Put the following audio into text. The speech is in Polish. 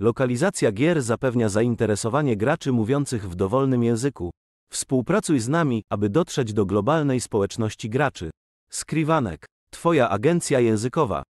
Lokalizacja gier zapewnia zainteresowanie graczy mówiących w dowolnym języku. Współpracuj z nami, aby dotrzeć do globalnej społeczności graczy. Skriwanek. Twoja agencja językowa.